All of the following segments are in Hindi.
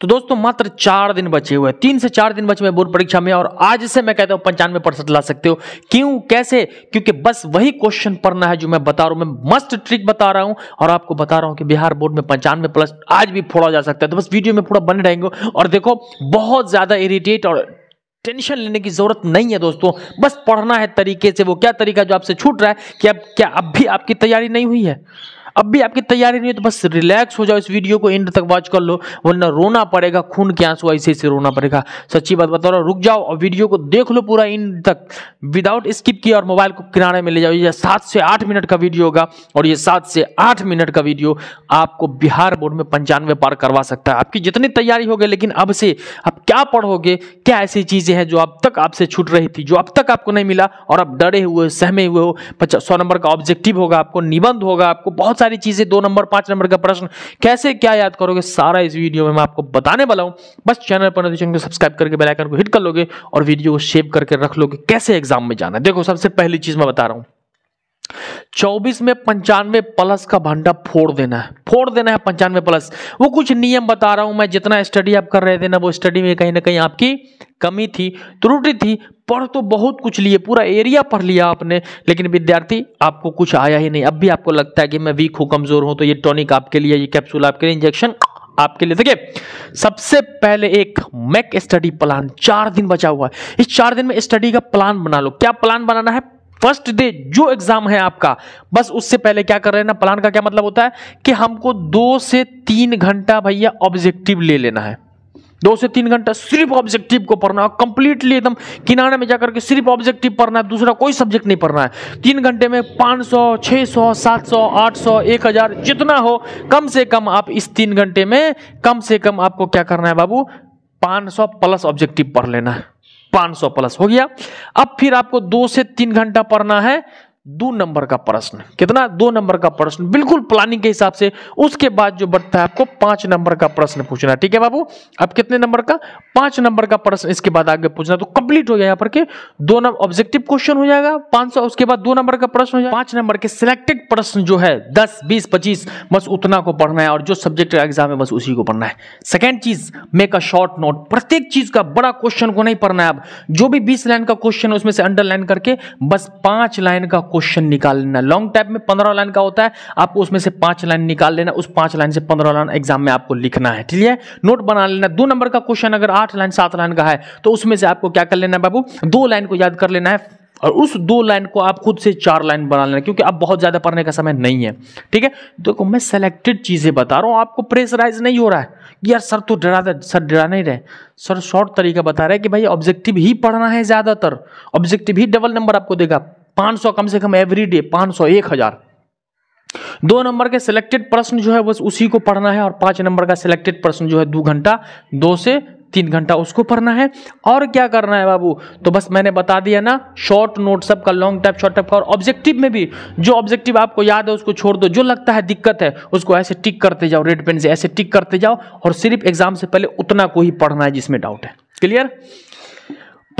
तो दोस्तों मात्र चार दिन बचे हुए तीन से चार दिन बचे हुए बोर्ड परीक्षा में और आज से मैं कहता हूं पंचानवे परसेंट ला सकते हो क्यों कैसे क्योंकि बस वही क्वेश्चन पढ़ना है जो मैं बता रहा हूं मैं मस्त ट्रिक बता रहा हूं और आपको बता रहा हूं कि बिहार बोर्ड में पंचानवे प्लस आज भी फोड़ा जा सकता है तो बस वीडियो में पूरा बने रहेंगे और देखो बहुत ज्यादा इरिटेट और टेंशन लेने की जरूरत नहीं है दोस्तों बस पढ़ना है तरीके से वो क्या तरीका जो आपसे छूट रहा है कि अब क्या अब भी आपकी तैयारी नहीं हुई है अब भी आपकी तैयारी नहीं है तो बस रिलैक्स हो जाओ इस वीडियो को एंड तक वॉच कर लो वरना रोना पड़ेगा खून के आंसू ऐसे ऐसे रोना पड़ेगा सच्ची बात बता रहा रुक जाओ और वीडियो को देख लो पूरा इंड तक विदाउट स्किप किया और मोबाइल को किनारे में ले जाओ ये सात से आठ मिनट का वीडियो होगा और ये सात से आठ मिनट का वीडियो आपको बिहार बोर्ड में पंचानवे पार करवा सकता है आपकी जितनी तैयारी हो गई लेकिन अब से आप क्या पढ़ोगे क्या ऐसी चीज़ें हैं जो अब तक आपसे छूट रही थी जो अब तक आपको नहीं मिला और आप डरे हुए सहमे हुए हो पचास सौ नंबर का ऑब्जेक्टिव होगा आपको निबंध होगा आपको बहुत सारी चीजें दो नंबर पांच नंबर का प्रश्न कैसे क्या याद करोगे सारा इस वीडियो में मैं आपको बताने वाला हूं बस चैनल पर तो को सब्सक्राइब करके बेलाइकन को हिट कर लोगे और वीडियो को सेव करके रख लोगे कैसे एग्जाम में जाना देखो सबसे पहली चीज मैं बता रहा हूं चौबीस में पंचानवे प्लस का भंडा फोड़ देना है फोड़ देना है पंचानवे प्लस वो कुछ नियम बता रहा हूं मैं जितना स्टडी आप कर रहे थे ना वो स्टडी में कहीं ना कहीं आपकी कमी थी त्रुटि थी पढ़ तो बहुत कुछ लिए पूरा एरिया पढ़ लिया आपने लेकिन विद्यार्थी आपको कुछ आया ही नहीं अब भी आपको लगता है कि मैं वीक हूँ कमजोर हूँ तो ये टॉनिक आपके लिए ये कैप्सूल आपके लिए इंजेक्शन आपके लिए देखिए सबसे पहले एक मैक स्टडी प्लान चार दिन बचा हुआ है इस चार दिन में स्टडी का प्लान बना लो क्या प्लान बनाना है फर्स्ट डे जो एग्जाम है आपका बस उससे पहले क्या कर रहे हैं ना प्लान का क्या मतलब होता है कि हमको दो से तीन घंटा भैया ऑब्जेक्टिव ले लेना है दो से तीन घंटा सिर्फ ऑब्जेक्टिव को पढ़ना है कंप्लीटली एकदम किनारे में जाकर के सिर्फ ऑब्जेक्टिव पढ़ना है दूसरा कोई सब्जेक्ट नहीं पढ़ना है तीन घंटे में 500 600 700 800 1000 जितना हो कम से कम आप इस तीन घंटे में कम से कम आपको क्या करना है बाबू 500 प्लस ऑब्जेक्टिव पढ़ लेना है 500 प्लस हो गया अब फिर आपको दो से तीन घंटा पढ़ना है दो नंबर का प्रश्न कितना दो नंबर का प्रश्न बिल्कुल प्लानिंग के हिसाब से उसके बाद जो बढ़ता है आपको पांच नंबर का प्रश्न पूछना ठीक है बाबू अब कितने नंबर का पांच नंबर का प्रश्न इसके बाद आगे पूछना तो कंप्लीट हो गया यहाँ पर के दो नंबर ऑब्जेक्टिव क्वेश्चन हो जाएगा पांच सौ उसके बाद दो नंबर का प्रश्न हो जाएगा पांच नंबर के सिलेक्टेड प्रश्न जो है दस बीस पच्चीस बस उतना को पढ़ना है और जो सब्जेक्ट एग्जाम है बस उसी को पढ़ना है सेकेंड चीज मेक अ शॉर्ट नोट प्रत्येक चीज का बड़ा क्वेश्चन को नहीं पढ़ना है अब जो भी बीस लाइन का क्वेश्चन है उसमें से अंडरलाइन करके बस पांच लाइन का क्वेश्चन क्वेश्चन निकाल लेना लॉन्ग टाइप में पंद्रह लाइन का होता है आपको उसमें से पांच लाइन निकाल लेना उस पांच लाइन से पंद्रह लाइन एग्जाम में आपको लिखना है ठीक है नोट बना लेना दो नंबर का क्वेश्चन अगर आठ लाइन सात लाइन का है तो उसमें से आपको क्या कर लेना बाबू दो लाइन को याद कर लेना है और उस दो लाइन को आप खुद से चार लाइन बना लेना क्योंकि अब बहुत ज़्यादा पढ़ने का समय नहीं है ठीक है देखो मैं सेलेक्टेड चीज़ें बता रहा हूँ आपको प्रेशराइज नहीं हो रहा है यार सर तो डरा दे सर डरा नहीं रहे सर शॉर्ट तरीका बता रहे हैं कि भाई ऑब्जेक्टिव ही पढ़ना है ज़्यादातर ऑब्जेक्टिव ही डबल नंबर आपको देगा 500 कम से कम एवरी डे पाँच सौ एक हजार दो नंबर के सिलेक्टेड प्रश्न जो है बस उसी को पढ़ना है और पांच नंबर का सिलेक्टेड प्रश्न जो है दो घंटा दो से तीन घंटा उसको पढ़ना है और क्या करना है बाबू तो बस मैंने बता दिया ना शॉर्ट नोट सब का लॉन्ग टाइप शॉर्ट टाइप का और ऑब्जेक्टिव में भी जो ऑब्जेक्टिव आपको याद है उसको छोड़ दो जो लगता है दिक्कत है उसको ऐसे टिक करते जाओ रेड पेन से ऐसे टिक करते जाओ और सिर्फ एग्जाम से पहले उतना को ही पढ़ना है जिसमें डाउट है क्लियर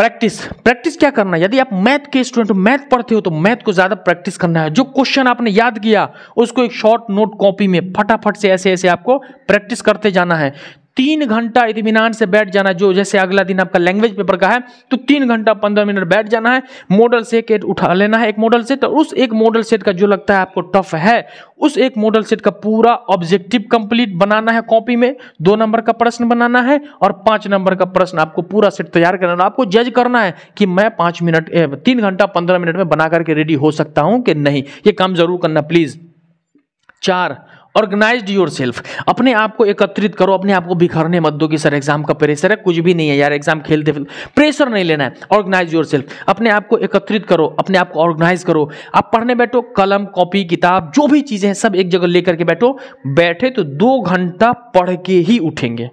प्रैक्टिस प्रैक्टिस क्या करना है यदि आप मैथ के स्टूडेंट मैथ पढ़ते हो तो मैथ को ज़्यादा प्रैक्टिस करना है जो क्वेश्चन आपने याद किया उसको एक शॉर्ट नोट कॉपी में फटाफट से ऐसे ऐसे आपको प्रैक्टिस करते जाना है तीन घंटा इतमान से बैठ जाना जो जैसे अगला दिन आपका लैंग्वेज पेपर का है तो तीन घंटा पंद्रह मिनट बैठ जाना है मॉडल से उठा लेना है एक मॉडल सेट और उस एक मॉडल सेट का जो लगता है आपको टफ है उस एक मॉडल सेट का पूरा ऑब्जेक्टिव कंप्लीट बनाना है कॉपी में दो नंबर का प्रश्न बनाना है और पांच नंबर का प्रश्न आपको पूरा सेट तैयार करना है आपको जज करना है कि मैं पांच मिनट तीन घंटा पंद्रह मिनट में बना करके रेडी हो सकता हूं कि नहीं ये काम जरूर करना प्लीज चार ऑर्गेनाइज योर सेल्फ अपने आप को एकत्रित करो अपने आप को बिखरने मत दो कि सर एग्जाम का प्रेशर है कुछ भी नहीं है यार एग्जाम खेलते प्रेशर नहीं लेना है ऑर्गेनाइज योर सेल्फ अपने आप को एकत्रित करो अपने आप को ऑर्गेनाइज करो आप पढ़ने बैठो कलम कॉपी किताब जो भी चीज़ें हैं सब एक जगह लेकर के बैठो बैठे तो दो घंटा पढ़ के ही उठेंगे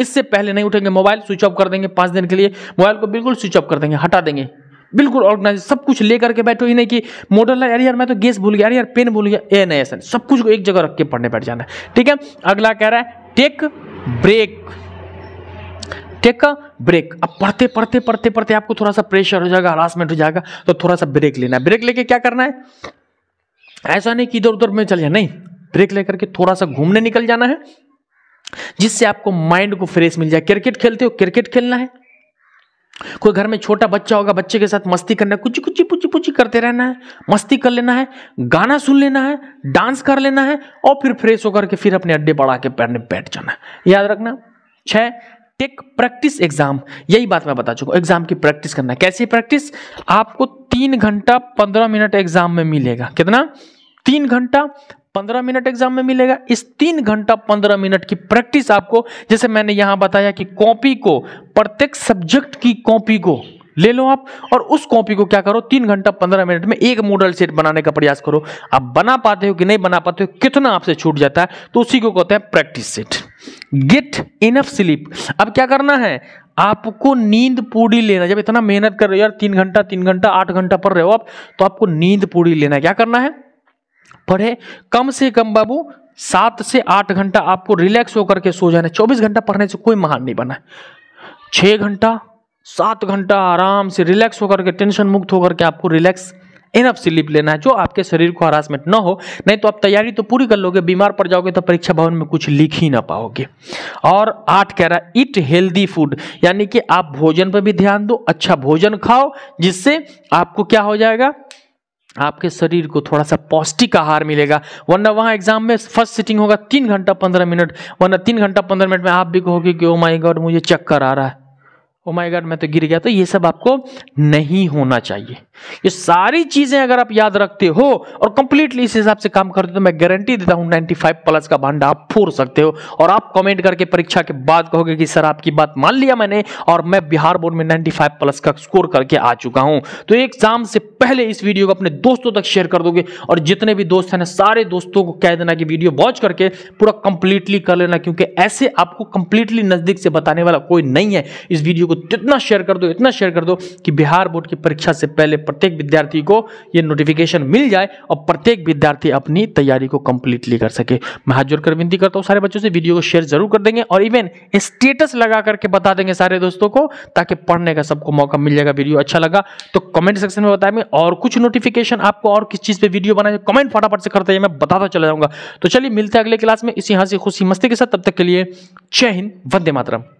इससे पहले नहीं उठेंगे मोबाइल स्विच ऑफ कर देंगे पांच दिन के लिए मोबाइल को बिल्कुल स्विच ऑफ कर देंगे हटा देंगे बिल्कुल ऑर्गेनाइज सब कुछ लेकर के बैठो ही नहीं कि मॉडल है यार यार मैं तो गैस भूल गया यार यार पेन भूल गया ए नहीं सब कुछ को एक जगह रख के पढ़ने बैठ जाना ठीक है अगला कह रहा है take break take a break अब पढ़ते पढ़ते पढ़ते पढ़ते आपको थोड़ा सा प्रेशर हो जाएगा हरासमेंट हो जाएगा तो थोड़ा सा ब्रेक लेना है ब्रेक लेके क्या करना है ऐसा नहीं कि इधर उधर में चल जाए नहीं ब्रेक लेकर के थोड़ा सा घूमने निकल जाना है जिससे आपको माइंड को फ्रेश मिल जाए क्रिकेट खेलते हो क्रिकेट खेलना है कोई घर में छोटा बच्चा होगा बच्चे के साथ मस्ती करना कुछ कुछ पुची पुची करते रहना है मस्ती कर लेना है गाना सुन लेना है डांस कर लेना है और फिर फ्रेश होकर के फिर अपने अड्डे बढ़ा के पैर में बैठ जाना याद रखना छः टेक प्रैक्टिस एग्जाम यही बात मैं बता चुका एग्जाम की प्रैक्टिस करना कैसी प्रैक्टिस आपको तीन घंटा पंद्रह मिनट एग्जाम में मिलेगा कितना तीन घंटा पंद्रह मिनट एग्जाम में मिलेगा इस तीन घंटा पंद्रह मिनट की प्रैक्टिस आपको जैसे मैंने यहां बताया कि कॉपी को प्रत्येक सब्जेक्ट की कॉपी को ले लो आप और उस कॉपी को क्या करो तीन घंटा पंद्रह मिनट में एक मॉडल सेट बनाने का प्रयास करो आप बना पाते हो कि नहीं बना पाते हो कितना आपसे छूट जाता है तो उसी को कहते हैं practice set get enough sleep अब क्या करना है आपको नींद पूरी लेना जब इतना मेहनत कर रहे हो यार तीन घंटा तीन घंटा आठ घंटा पढ़ रहे हो आप तो आपको नींद पूरी लेना है क्या करना है पढ़े कम से कम बाबू सात से आठ घंटा आपको रिलैक्स होकर के सो जाना है चौबीस घंटा पढ़ने से कोई महान नहीं बना है छः घंटा सात घंटा आराम से रिलैक्स होकर के टेंशन मुक्त होकर के आपको रिलैक्स इनफ स्लीप लेना है जो आपके शरीर को हरासमेंट ना हो नहीं तो आप तैयारी तो पूरी कर लोगे बीमार पड़ जाओगे तो परीक्षा भवन में कुछ लिख ही ना पाओगे और आठ कह रहा है ईट हेल्दी फूड यानी कि आप भोजन पर भी ध्यान दो अच्छा भोजन खाओ जिससे आपको क्या हो जाएगा आपके शरीर को थोड़ा सा पौष्टिक आहार मिलेगा वरना वहाँ एग्जाम में फर्स्ट सिटिंग होगा तीन घंटा पंद्रह मिनट वरना तीन घंटा पंद्रह मिनट में आप भी कहोगे कि ओ माई गॉड मुझे चक्कर आ रहा है ओ माय गॉड मैं तो गिर गया तो ये सब आपको नहीं होना चाहिए ये सारी चीजें अगर आप याद रखते हो और कंप्लीटली इस हिसाब से काम करते हो तो मैं गारंटी देता हूं 95 प्लस का भांडा आप फोड़ सकते हो और आप कमेंट करके परीक्षा के बाद कहोगे कि सर आपकी बात मान लिया मैंने और मैं बिहार बोर्ड में 95 प्लस का स्कोर करके आ चुका हूं तो एग्जाम से पहले इस वीडियो को अपने दोस्तों तक शेयर कर दोगे और जितने भी दोस्त हैं ना सारे दोस्तों को कह देना कि वीडियो वॉच करके पूरा कंप्लीटली कर लेना क्योंकि ऐसे आपको कंप्लीटली नजदीक से बताने वाला कोई नहीं है इस वीडियो को जितना शेयर कर दो इतना शेयर कर दो कि बिहार बोर्ड की परीक्षा से पहले प्रत्येक विद्यार्थी को ये नोटिफिकेशन मिल जाए और प्रत्येक विद्यार्थी अपनी तैयारी को कंप्लीटली कर सके मैं हाथ जोड़कर विनती करता हूँ सारे बच्चों से वीडियो को शेयर जरूर कर देंगे और इवन स्टेटस लगा करके बता देंगे सारे दोस्तों को ताकि पढ़ने का सबको मौका मिल जाएगा वीडियो अच्छा लगा तो कमेंट सेक्शन में बताएंगे और कुछ नोटिफिकेशन आपको और किस चीज़ पर वीडियो बनाए कमेंट फटाफट से करते हैं मैं बताता चला जाऊँगा तो चलिए मिलते हैं अगले क्लास में इसी हंसी खुशी मस्ती के साथ तब तक के लिए जय हिंद वंदे मातरम